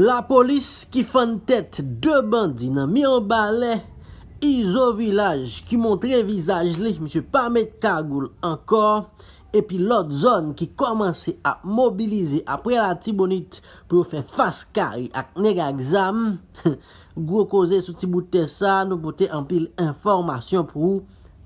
La polis ki fan tet de bandi nan mi an bale, izo vilaj ki montre vizaj li, mi se pa met kagoul ankor, epi lot zon ki komanse a mobilize apre la tibonit pou yo fe faskari ak nega egzam, gwo koze sou tiboute sa, nou pote anpil informasyon pou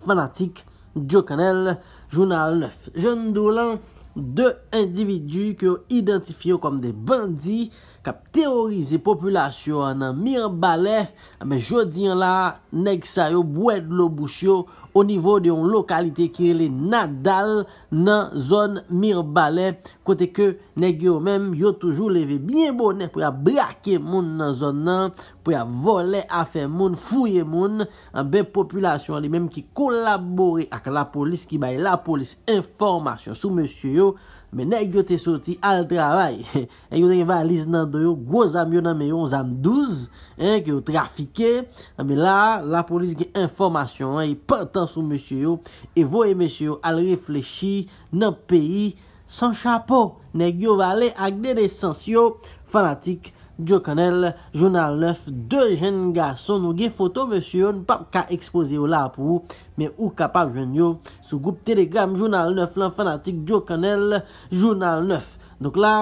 fanatik Djo Kanel, jounal 9. Jounal 9, jounal 9, de individu ki yo identifio kom de bandi, kap terorize populasyon nan Mirbalè. Ame ah, jodi an la, neg sa yo boued lo bouch yo o nivou de yon lokalite kirele Nadal nan zon Mirbalè. Kote ke neg yo men, yo toujou leve bien bonen pou ya brake moun nan zon nan, pou ya vole afe moun, fouye moun. Ame ah, be populasyon li men ki kolabore ak la polis ki baye la polis informasyon sou monsiyo yo Men, nèk yo te soti al travay. Nèk yo te ke va aliz nan do yo, gwo zam yo nan meyon zam douz, eh, ke yo trafike. Ah, men la, la polis gen informasyon, e pantan sou mèsyo yo, e voye mèsyo yo al reflechi nan peyi, san chapo. Nèk yo va ale ak den esensyo fanatik mèsyo. Djo kanel, jounal 9, De jen ga son ou ge foto mè syon, Pap ka expose ou la pou, Mè ou kapap jwen yo, Sou goup Telegram, jounal 9, Lan fanatik, djo kanel, jounal 9, Donk eh la,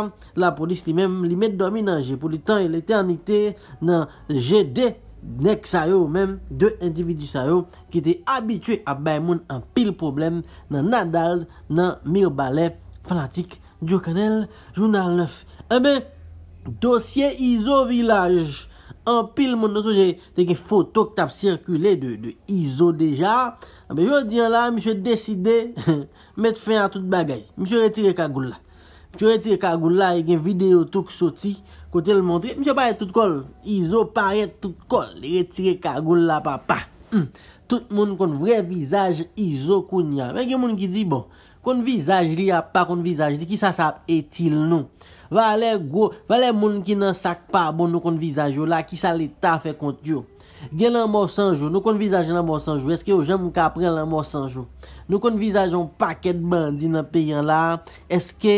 la polis li men, Li men dormi nan jè, Poli tan, il etè anite, Nan jè de, nek sayo ou men, De individu sayo, Ki te abitwe a bay moun an pil problem, Nan nadal, nan mir balè, Fanatik, djo kanel, jounal 9, E mè, Dosye Iso Village Anpil moun nan souje Teke foto kta ap sirkule de Iso deja Anpe yo diyan la Mi se deside Met fin a tout bagay Mi se retire kagoul la Mi se retire kagoul la Ege videyo touk soti Kote l montre Mi se pare tout kol Iso pare tout kol Retire kagoul la papa hmm. Tout moun kon vre vizaj Iso koun ya Men gen moun ki di bon Kon vizaj li ap pa Kon vizaj li ki sa sap etil nou Vale moun ki nan sak pa bon nou konn vizaje yo La ki sa li ta fe kont yo Gen nan mousan yo, nou konn vizaje nan mousan yo Eske yo jem mou ka apren nan mousan yo Nou konvizaj yon paket bandi nan peyan la, eske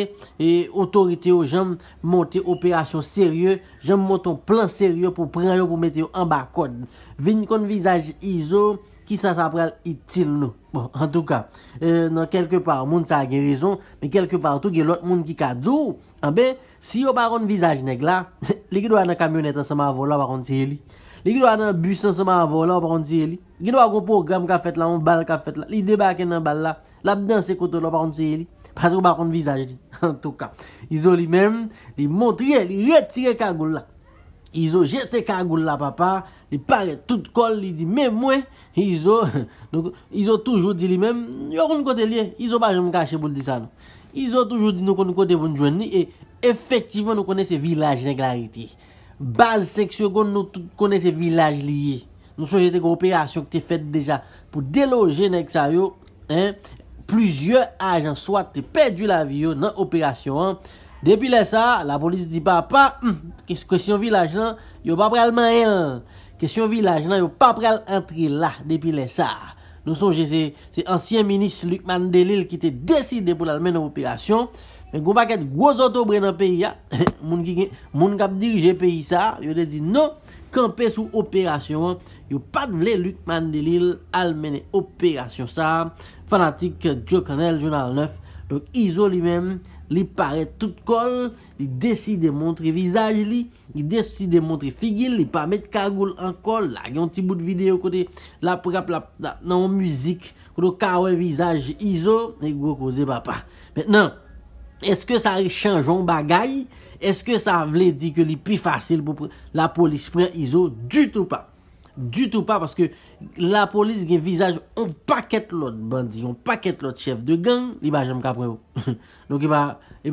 e, otorite yo jom monte operasyon serye, jom monton plan serye pou pran yo pou mete yo an bakod. Vin konvizaj izo, ki sa sa pral itil nou. Bon, an touka, e, nan kelke par moun sa agerizon, men kelke par tou gen lot moun ki ka dzou. An be, si yo baronvizaj neg la, li gido an a kamyonet an sa ma vola baronvizaj li. Li gwa nan bus san seman avon la ou pa konti seye li. Li gwa kon program ka fet la, on bal ka fet la. Li deba ken nan bal la. Lap den se koto la ou pa konti seye li. Paske ou pa konti vizaje di. En tou ka. Izo li men, li montre li, li retire kagoul la. Izo jete kagoul la papa. Li pare tout kol, li di me mwen. Izo, noko, izo toujou di li men. Yo kon kote li, izo pa jom kache bou di sa nou. Izo toujou di nou kon kote voun jwenni. E, efektivman nou kone se vilaje nek la ritiye. Baze seksyon kon nou konen se vilaj liye. Nou sonje te kon operasyon ke te fet deja pou deloje nek sa yo. Plusye ajan, swat te pedu la vi yo nan operasyon. Depi le sa, la polis di pa pa, kesyon vilaj nan, yo pa pral man el. Kesyon vilaj nan, yo pa pral entri la depi le sa. Nou sonje se ansyen minis Lukman Delil ki te deside pou la men operasyon. Mwen kon pa ket gwozoto bre nan peyi ya, moun kap dirje peyi sa, yon de di, non, kanpe sou operasyon, yon pat vle Luc Mandelil al mene operasyon sa, fanatik Joe Canel, Jounal 9, lòk Izo li men, li pare tout kol, li desi de montre vizaj li, li desi de montre figil, li pa met kagoul an kol, la, yon ti bout videyo kote, la, pou kap la, nan moun mouzik, kote kawè vizaj Izo, e gwo koze bapa. Mwen nan, Eske sa e chanjon bagay? Eske sa vle di ke li pi fasil pou la polis pren izo? Dutou pa. Dutou pa. Paske la polis gen vizaj on paket lout bandi. On paket lout chef de gang. Li ba jem kapren ou. Donc, li e e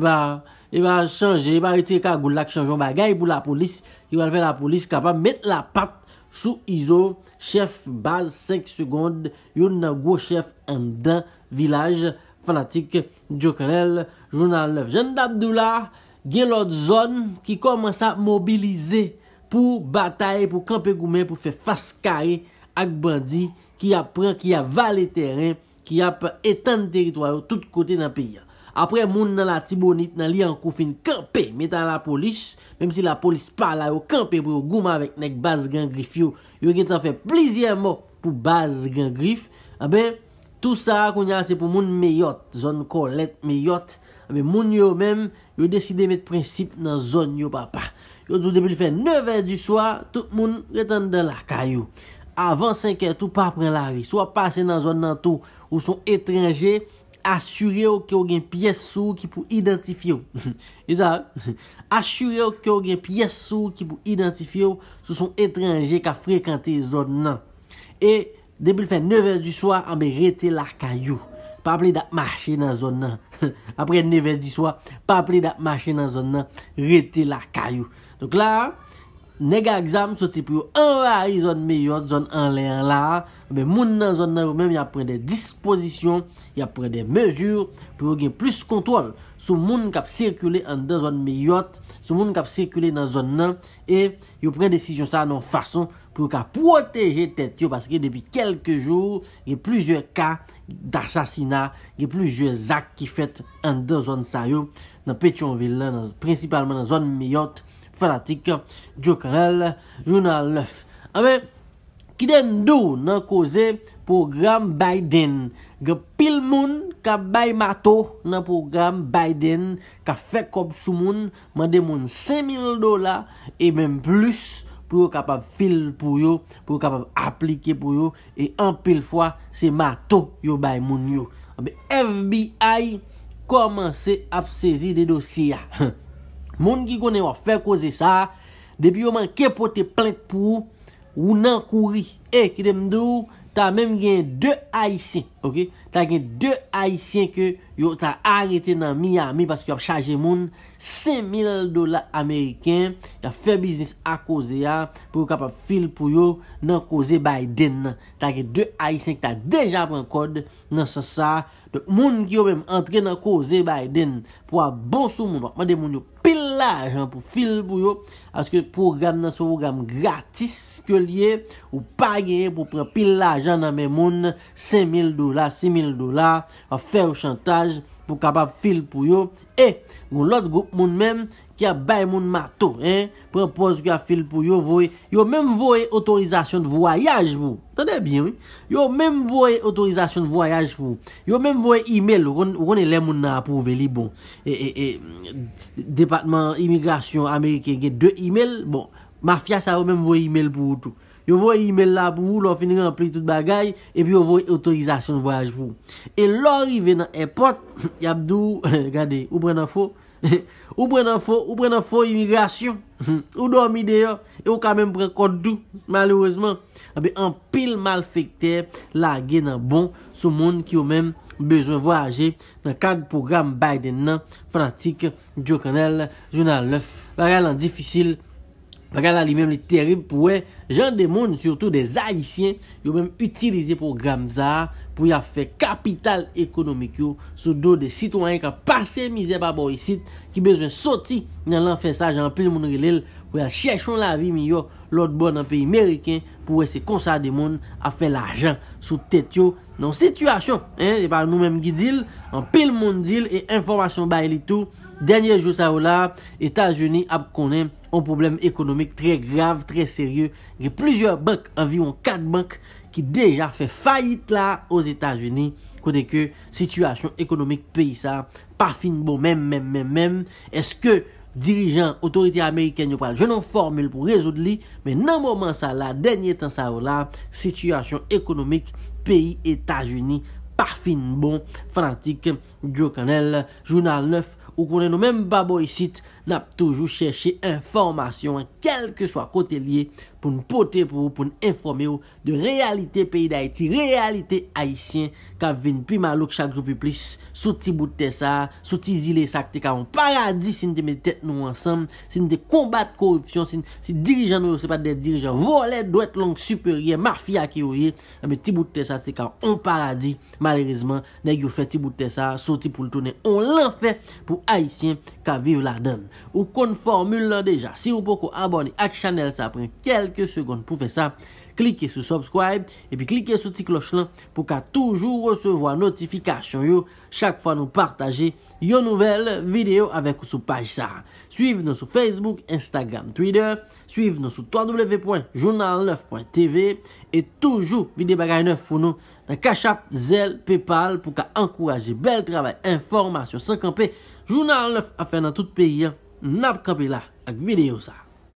e ba chanje. Li ba reti e ka goulak chanjon bagay pou la polis. Li ba lfe la polis kapan met la pat sou izo. Chef baz 5 segonde. Yon nan gwo chef andan vilaj. fanatik Djo Kanel, Jounal 9. Janda Abdoula gen lout zon ki koman sa mobilize pou batay pou kampe goumen pou fe faskare ak bandi ki ap pre ki avale teren, ki ap etan teritoryo tout kote nan piya. Apre moun nan la tibonit nan li an koufin kampe metan la polis mem si la polis pala yo kampe pou yo gouman vek nek baz gangrif yo yo gen tan fe plizien mo pou baz gangrif, a ben Tou sa kon yase pou moun meyot, zon kon let meyot, ame moun yo men, yo deside met prinsip nan zon yo papa. Yo zou debil fe 9 ver du swa, tout moun retan den la kayou. A 25 er tou pa pren la ri, sou a pase nan zon nan tou ou son etrenger, asyure ou ki ou gen piyes sou ki pou identifyo. E sa, asyure ou ki ou gen piyes sou ki pou identifyo sou son etrenger ka frekante zon nan. E... Depil fe 9 du swa, anbe ah, rete lakayou. Pa ap li datmache nan zon nan. Apre 9 du swa, pa ap li datmache nan zon nan, rete lakayou. Donk la, nega egzam, sot se pou yo anwari zon me yot, zon anle anla. Anbe moun nan zon nan, yo mèm ya pre de disposition, ya pre de mejur, pou yo gen plus kontrol sou moun kap sirkule an dan zon me yot, sou moun kap sirkule nan zon nan, e yo pren desisyon sa nan fason anwari. pou ka pwoteje tèt yo, paske depi kelke jou, ge plouje ka d'asasina, ge plouje zak ki fèt an de zon sa yo, ah, nan Petionville la, nan principalmente nan zon miyot, fanatik, Djo kanel, jounan lef. Awe, ki den dou nan koze, program Biden, ge pil moun, ka bay mato, nan program Biden, ka fek ob sou moun, man demoun 5 mil dola, e men plus, pou yo kapab fil pou yo, pou yo kapab aplike pou yo, e an pil fwa se mato yo bay moun yo. A be FBI komanse ap sezi de dosiya. Moun ki konen wap fe kose sa, depi yo man kepot e plet pou, ou nan kouri, e ki demdou, Ta menm gen 2 haisyen, ok? Ta gen 2 haisyen ke yo ta arete nan Miami paske yo ap chaje moun. 5,000 dola Ameriken ya fe biznis a koze ya pou yo kapap fil pou yo nan koze Biden nan. Ta gen 2 haisyen ke ta deja pran kode nan sasa. Moun ki yo menm entre nan koze Biden pou a bon sou moun bak. Ma de moun yo pi. lajan pou fil pou yo, aske program nan sou program gratis ke liye ou pa gyeye pou pren pil lajan nan men moun 5.000 dolar, 6.000 dolar a fer chantage pou kabab fil pou yo, e, goun lot goup moun menm ki a bay moun mato, prempoz ki a fil pou, yo mèm voye otorizasyon de voyaj pou, tanè bien, yo mèm voye otorizasyon de voyaj pou, yo mèm voye e-mail, ou kon e lè moun nan apouve li bon, e, e, e, depatman imigrasyon amerike ge, de e-mail, bon, mafya sa wè mèm voye e-mail pou ou tou, yo voye e-mail la pou ou, lò finirè an pli tout bagaj, e pi yo voye otorizasyon de voyaj pou, e lò rive nan e pot, yabdou, gade, ou bre nan fò, Ou pren an fo, ou pren an fo imigrasyon, ou dormi deyo, e ou kamen prekot dou, malouzman, a be an pil malfekte, lage nan bon, sou moun ki yo men bezwen voyaje, nan kag program Biden nan, Frantik, Djokanel, Jounal 9, lage lan difisil. Bakal la li menm li terib pou we, jan de moun, surtout de Zayisyen, yo menm utilize pou Gamza, pou ya fe kapital ekonomik yo, sou do de sitwanyen ka pase mizè pa bo yisit, ki bezwen soti nan lan fesaj an pil moun rilel, pou ya chèchon la vi miyo, lòt bon an pey Ameriken, pou we se konsa de moun a fe l'ajan, sou tèt yo nan situasyon, he, je parle nou menm gi dil, an pil moun dil, e informasyon bay li tou, denye jou sa ou la, Etat-Unis ap konen, On problem ekonomik tre grave, tre seryeu. Ge plizye bank, anviron 4 bank ki deja fe fayit la os Etat-Unis. Kote ke, sityasyon ekonomik peyi sa. Parfine bon, mem, mem, mem, mem. Eske dirijan otorite Ameriken yo pral, jenon formel pou rezoud li. Men nan mouman sa la, denye tan sa yo oh la. Sityasyon ekonomik, peyi Etat-Unis. Parfine bon, fanatik. Joe Canel, Jounal 9, ou kone nou mem baboy siti. nap toujou chèche informasyon, kelke swa kote liye, pou nou pote pou nou, pou nou informe ou, de realite peyi da iti, realite Haitien, ka vin pi malouk chakrou pi plis, sou ti bout te sa, sou ti zile sakte, ka ou paradis, sin te metet nou ansam, sin te kombat korupsyon, sin dirijan nou, se pat de dirijan, vole, dwet long superye, mafya ki ouye, a eh me ti bout te sa, se ka ou ou paradis, malerizman, nek yo fè ti bout te sa, sou ti pou l'toune, ou l'en fè, pou Haitien, ka vive la danne. Ou kon formule la deja. Si ou pokou abone ak chanel sa apren kelke segonde pou fe sa. Klike sou subscribe. E pi klike sou ti kloch lan. Pou ka toujou recevo a notifikasyon yo. Chak fwa nou partaje yo nouvel video avek sou paj sa. Suiv nou sou Facebook, Instagram, Twitter. Suiv nou sou www.journal9.tv. E toujou vide bagay nou founou. Na kachap, zel, pepal. Pou ka ankouraje bel trabay informasyon. Sankanpe, jounal 9 afe nan tout peyi an. nap kapila ak video sa.